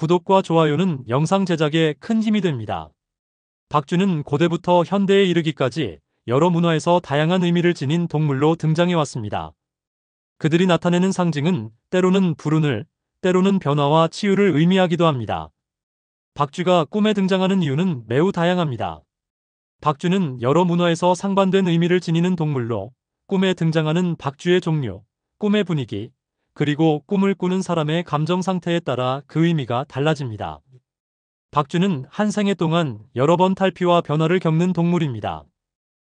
구독과 좋아요는 영상 제작에 큰 힘이 됩니다. 박쥐는 고대부터 현대에 이르기까지 여러 문화에서 다양한 의미를 지닌 동물로 등장해왔습니다. 그들이 나타내는 상징은 때로는 불운을, 때로는 변화와 치유를 의미하기도 합니다. 박쥐가 꿈에 등장하는 이유는 매우 다양합니다. 박쥐는 여러 문화에서 상반된 의미를 지니는 동물로 꿈에 등장하는 박쥐의 종류, 꿈의 분위기, 그리고 꿈을 꾸는 사람의 감정 상태에 따라 그 의미가 달라집니다. 박쥐는 한 생애 동안 여러 번 탈피와 변화를 겪는 동물입니다.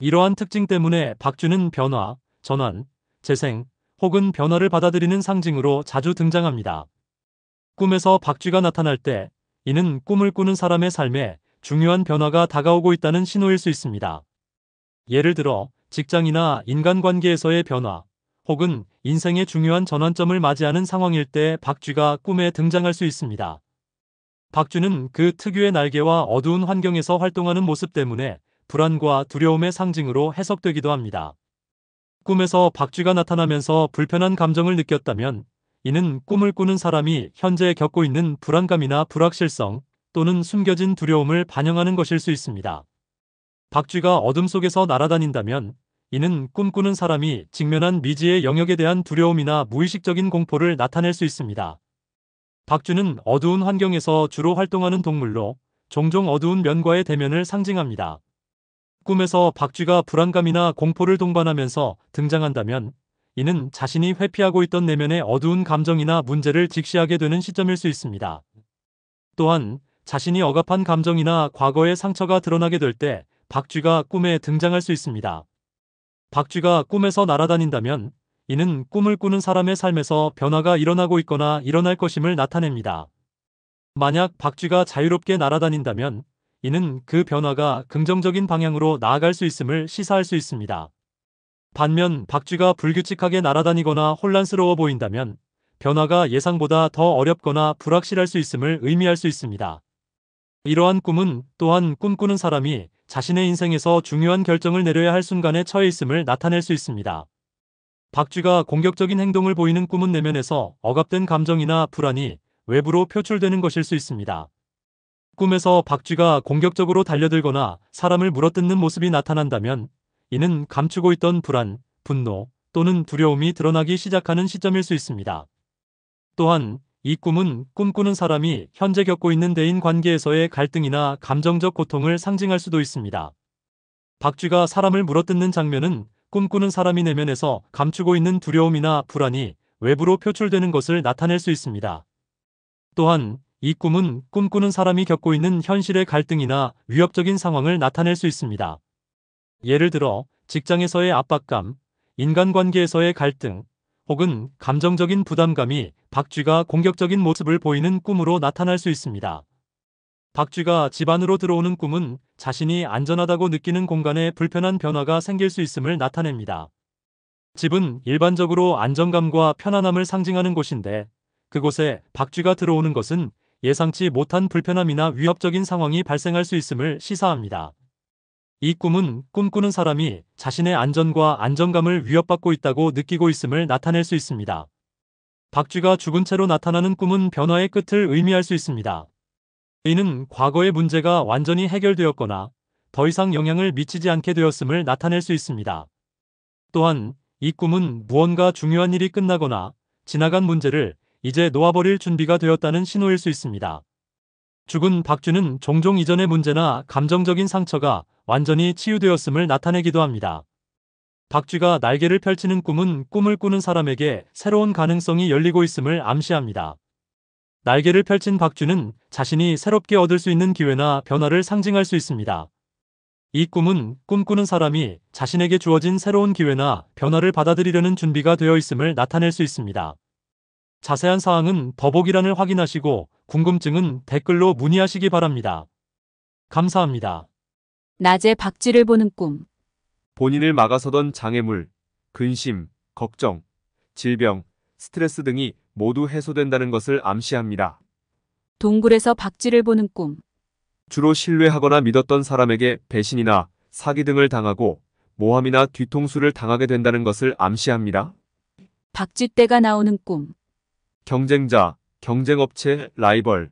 이러한 특징 때문에 박쥐는 변화, 전환, 재생 혹은 변화를 받아들이는 상징으로 자주 등장합니다. 꿈에서 박쥐가 나타날 때 이는 꿈을 꾸는 사람의 삶에 중요한 변화가 다가오고 있다는 신호일 수 있습니다. 예를 들어 직장이나 인간관계에서의 변화, 혹은 인생의 중요한 전환점을 맞이하는 상황일 때 박쥐가 꿈에 등장할 수 있습니다. 박쥐는 그 특유의 날개와 어두운 환경에서 활동하는 모습 때문에 불안과 두려움의 상징으로 해석되기도 합니다. 꿈에서 박쥐가 나타나면서 불편한 감정을 느꼈다면 이는 꿈을 꾸는 사람이 현재 겪고 있는 불안감이나 불확실성 또는 숨겨진 두려움을 반영하는 것일 수 있습니다. 박쥐가 어둠 속에서 날아다닌다면 이는 꿈꾸는 사람이 직면한 미지의 영역에 대한 두려움이나 무의식적인 공포를 나타낼 수 있습니다. 박쥐는 어두운 환경에서 주로 활동하는 동물로 종종 어두운 면과의 대면을 상징합니다. 꿈에서 박쥐가 불안감이나 공포를 동반하면서 등장한다면 이는 자신이 회피하고 있던 내면의 어두운 감정이나 문제를 직시하게 되는 시점일 수 있습니다. 또한 자신이 억압한 감정이나 과거의 상처가 드러나게 될 때 박쥐가 꿈에 등장할 수 있습니다. 박쥐가 꿈에서 날아다닌다면 이는 꿈을 꾸는 사람의 삶에서 변화가 일어나고 있거나 일어날 것임을 나타냅니다. 만약 박쥐가 자유롭게 날아다닌다면 이는 그 변화가 긍정적인 방향으로 나아갈 수 있음을 시사할 수 있습니다. 반면 박쥐가 불규칙하게 날아다니거나 혼란스러워 보인다면 변화가 예상보다 더 어렵거나 불확실할 수 있음을 의미할 수 있습니다. 이러한 꿈은 또한 꿈꾸는 사람이 자신의 인생에서 중요한 결정을 내려야 할 순간에 처해 있음을 나타낼 수 있습니다. 박쥐가 공격적인 행동을 보이는 꿈은 내면에서 억압된 감정이나 불안이 외부로 표출되는 것일 수 있습니다. 꿈에서 박쥐가 공격적으로 달려들거나 사람을 물어뜯는 모습이 나타난다면 이는 감추고 있던 불안, 분노 또는 두려움이 드러나기 시작하는 시점일 수 있습니다. 또한 이 꿈은 꿈꾸는 사람이 현재 겪고 있는 대인 관계에서의 갈등이나 감정적 고통을 상징할 수도 있습니다. 박쥐가 사람을 물어뜯는 장면은 꿈꾸는 사람이 내면에서 감추고 있는 두려움이나 불안이 외부로 표출되는 것을 나타낼 수 있습니다. 또한 이 꿈은 꿈꾸는 사람이 겪고 있는 현실의 갈등이나 위협적인 상황을 나타낼 수 있습니다. 예를 들어 직장에서의 압박감, 인간관계에서의 갈등, 혹은 감정적인 부담감이 박쥐가 공격적인 모습을 보이는 꿈으로 나타날 수 있습니다. 박쥐가 집안으로 들어오는 꿈은 자신이 안전하다고 느끼는 공간에 불편한 변화가 생길 수 있음을 나타냅니다. 집은 일반적으로 안정감과 편안함을 상징하는 곳인데 그곳에 박쥐가 들어오는 것은 예상치 못한 불편함이나 위협적인 상황이 발생할 수 있음을 시사합니다. 이 꿈은 꿈꾸는 사람이 자신의 안전과 안정감을 위협받고 있다고 느끼고 있음을 나타낼 수 있습니다. 박쥐가 죽은 채로 나타나는 꿈은 변화의 끝을 의미할 수 있습니다. 이는 과거의 문제가 완전히 해결되었거나 더 이상 영향을 미치지 않게 되었음을 나타낼 수 있습니다. 또한 이 꿈은 무언가 중요한 일이 끝나거나 지나간 문제를 이제 놓아버릴 준비가 되었다는 신호일 수 있습니다. 죽은 박쥐는 종종 이전의 문제나 감정적인 상처가 완전히 치유되었음을 나타내기도 합니다. 박쥐가 날개를 펼치는 꿈은 꿈을 꾸는 사람에게 새로운 가능성이 열리고 있음을 암시합니다. 날개를 펼친 박쥐는 자신이 새롭게 얻을 수 있는 기회나 변화를 상징할 수 있습니다. 이 꿈은 꿈꾸는 사람이 자신에게 주어진 새로운 기회나 변화를 받아들이려는 준비가 되어 있음을 나타낼 수 있습니다. 자세한 사항은 더보기란을 확인하시고 궁금증은 댓글로 문의하시기 바랍니다. 감사합니다. 낮에 박쥐를 보는 꿈. 본인을 막아서던 장애물, 근심, 걱정, 질병, 스트레스 등이 모두 해소된다는 것을 암시합니다. 동굴에서 박쥐를 보는 꿈. 주로 신뢰하거나 믿었던 사람에게 배신이나 사기 등을 당하고 모함이나 뒤통수를 당하게 된다는 것을 암시합니다. 박쥐떼가 나오는 꿈. 경쟁자, 경쟁업체, 라이벌,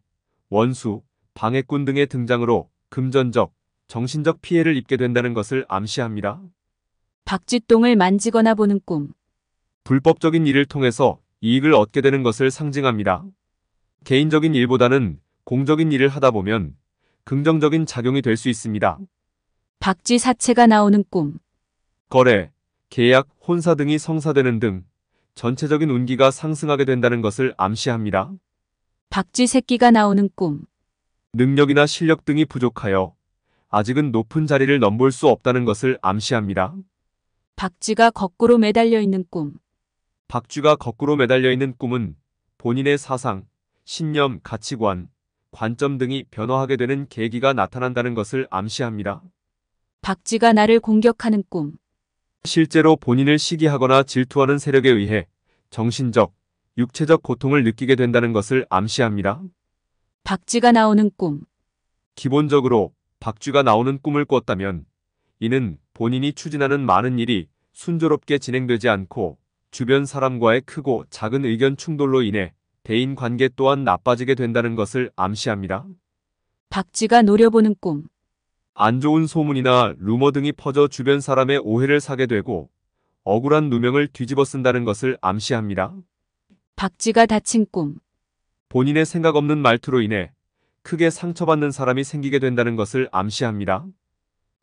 원수, 방해꾼 등의 등장으로 금전적, 정신적 피해를 입게 된다는 것을 암시합니다. 박쥐똥을 만지거나 보는 꿈. 불법적인 일을 통해서 이익을 얻게 되는 것을 상징합니다. 개인적인 일보다는 공적인 일을 하다 보면 긍정적인 작용이 될 수 있습니다. 박쥐 사체가 나오는 꿈. 거래, 계약, 혼사 등이 성사되는 등 전체적인 운기가 상승하게 된다는 것을 암시합니다. 박쥐 새끼가 나오는 꿈. 능력이나 실력 등이 부족하여 아직은 높은 자리를 넘볼 수 없다는 것을 암시합니다. 박쥐가 거꾸로 매달려 있는 꿈. 박쥐가 거꾸로 매달려 있는 꿈은 본인의 사상, 신념, 가치관, 관점 등이 변화하게 되는 계기가 나타난다는 것을 암시합니다. 박쥐가 나를 공격하는 꿈. 실제로 본인을 시기하거나 질투하는 세력에 의해 정신적, 육체적 고통을 느끼게 된다는 것을 암시합니다. 박쥐가 나오는 꿈. 기본적으로 박쥐가 나오는 꿈을 꿨다면 이는 본인이 추진하는 많은 일이 순조롭게 진행되지 않고 주변 사람과의 크고 작은 의견 충돌로 인해 대인 관계 또한 나빠지게 된다는 것을 암시합니다. 박쥐가 노려보는 꿈. 안 좋은 소문이나 루머 등이 퍼져 주변 사람의 오해를 사게 되고 억울한 누명을 뒤집어 쓴다는 것을 암시합니다. 박쥐가 다친 꿈. 본인의 생각 없는 말투로 인해 크게 상처받는 사람이 생기게 된다는 것을 암시합니다.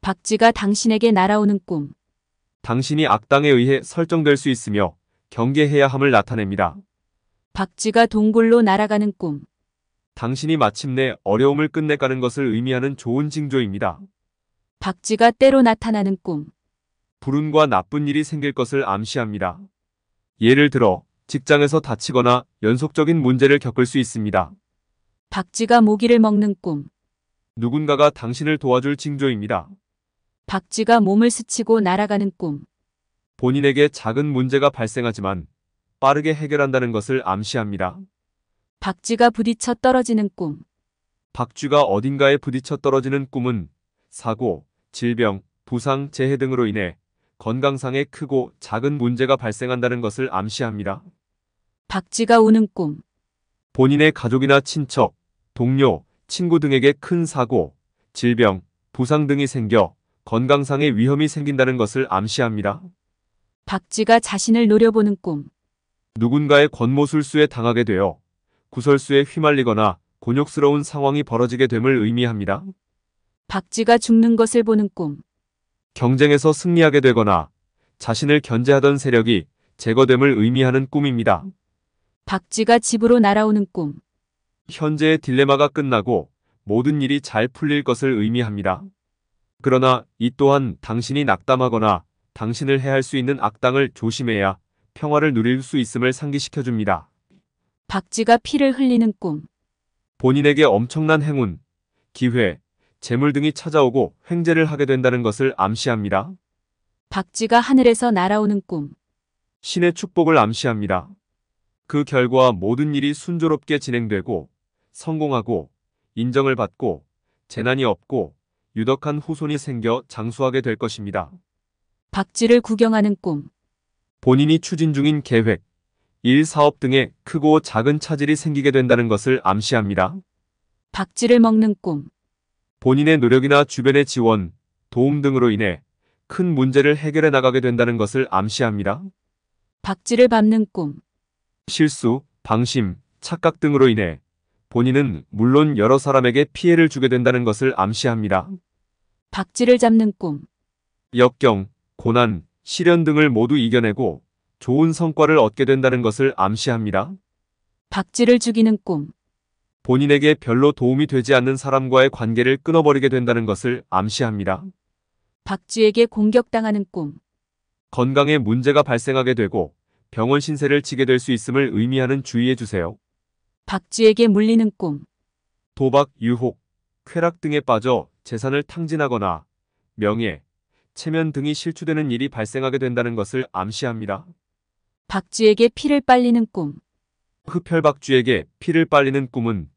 박쥐가 당신에게 날아오는 꿈. 당신이 악당에 의해 설정될 수 있으며 경계해야 함을 나타냅니다. 박쥐가 동굴로 날아가는 꿈. 당신이 마침내 어려움을 끝내가는 것을 의미하는 좋은 징조입니다. 박쥐가 때로 나타나는 꿈. 불운과 나쁜 일이 생길 것을 암시합니다. 예를 들어 직장에서 다치거나 연속적인 문제를 겪을 수 있습니다. 박쥐가 모기를 먹는 꿈. 누군가가 당신을 도와줄 징조입니다. 박쥐가 몸을 스치고 날아가는 꿈. 본인에게 작은 문제가 발생하지만 빠르게 해결한다는 것을 암시합니다. 박쥐가 부딪혀 떨어지는 꿈. 박쥐가 어딘가에 부딪혀 떨어지는 꿈은 사고, 질병, 부상, 재해 등으로 인해 건강상의 크고 작은 문제가 발생한다는 것을 암시합니다. 박쥐가 우는 꿈. 본인의 가족이나 친척, 동료, 친구 등에게 큰 사고, 질병, 부상 등이 생겨 건강상의 위험이 생긴다는 것을 암시합니다. 박쥐가 자신을 노려보는 꿈. 누군가의 권모술수에 당하게 되어 구설수에 휘말리거나 곤욕스러운 상황이 벌어지게 됨을 의미합니다. 박쥐가 죽는 것을 보는 꿈. 경쟁에서 승리하게 되거나 자신을 견제하던 세력이 제거됨을 의미하는 꿈입니다. 박쥐가 집으로 날아오는 꿈. 현재의 딜레마가 끝나고 모든 일이 잘 풀릴 것을 의미합니다. 그러나 이 또한 당신이 낙담하거나 당신을 해할 수 있는 악당을 조심해야 평화를 누릴 수 있음을 상기시켜줍니다. 박쥐가 피를 흘리는 꿈. 본인에게 엄청난 행운, 기회, 재물 등이 찾아오고 횡재를 하게 된다는 것을 암시합니다. 박쥐가 하늘에서 날아오는 꿈. 신의 축복을 암시합니다. 그 결과 모든 일이 순조롭게 진행되고 성공하고 인정을 받고 재난이 없고 유덕한 후손이 생겨 장수하게 될 것입니다. 박쥐를 구경하는 꿈 본인이 추진 중인 계획, 일 사업 등에 크고 작은 차질이 생기게 된다는 것을 암시합니다. 박쥐를 먹는 꿈 본인의 노력이나 주변의 지원, 도움 등으로 인해 큰 문제를 해결해 나가게 된다는 것을 암시합니다. 박쥐를 밟는 꿈 실수, 방심, 착각 등으로 인해 본인은 물론 여러 사람에게 피해를 주게 된다는 것을 암시합니다. 박쥐를 잡는 꿈. 역경, 고난, 시련 등을 모두 이겨내고 좋은 성과를 얻게 된다는 것을 암시합니다. 박쥐를 죽이는 꿈. 본인에게 별로 도움이 되지 않는 사람과의 관계를 끊어버리게 된다는 것을 암시합니다. 박쥐에게 공격당하는 꿈. 건강에 문제가 발생하게 되고 병원 신세를 지게 될 수 있음을 의미하는 주의해주세요. 박쥐에게 물리는 꿈. 도박, 유혹, 쾌락 등에 빠져 재산을 탕진하거나 명예, 체면 등이 실추되는 일이 발생하게 된다는 것을 암시합니다. 박쥐에게 피를 빨리는 꿈. 흡혈박쥐에게 피를 빨리는 꿈은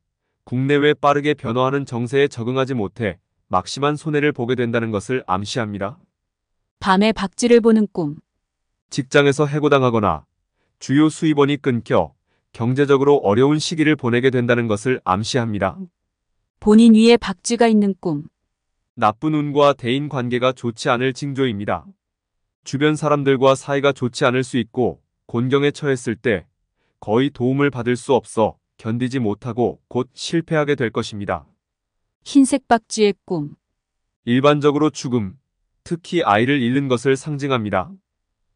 국내외 빠르게 변화하는 정세에 적응하지 못해 막심한 손해를 보게 된다는 것을 암시합니다. 밤에 박쥐를 보는 꿈. 직장에서 해고당하거나 주요 수입원이 끊겨 경제적으로 어려운 시기를 보내게 된다는 것을 암시합니다. 본인 위에 박쥐가 있는 꿈. 나쁜 운과 대인 관계가 좋지 않을 징조입니다. 주변 사람들과 사이가 좋지 않을 수 있고 곤경에 처했을 때 거의 도움을 받을 수 없어 견디지 못하고 곧 실패하게 될 것입니다. 흰색 박쥐의 꿈. 일반적으로 죽음, 특히 아이를 잃는 것을 상징합니다.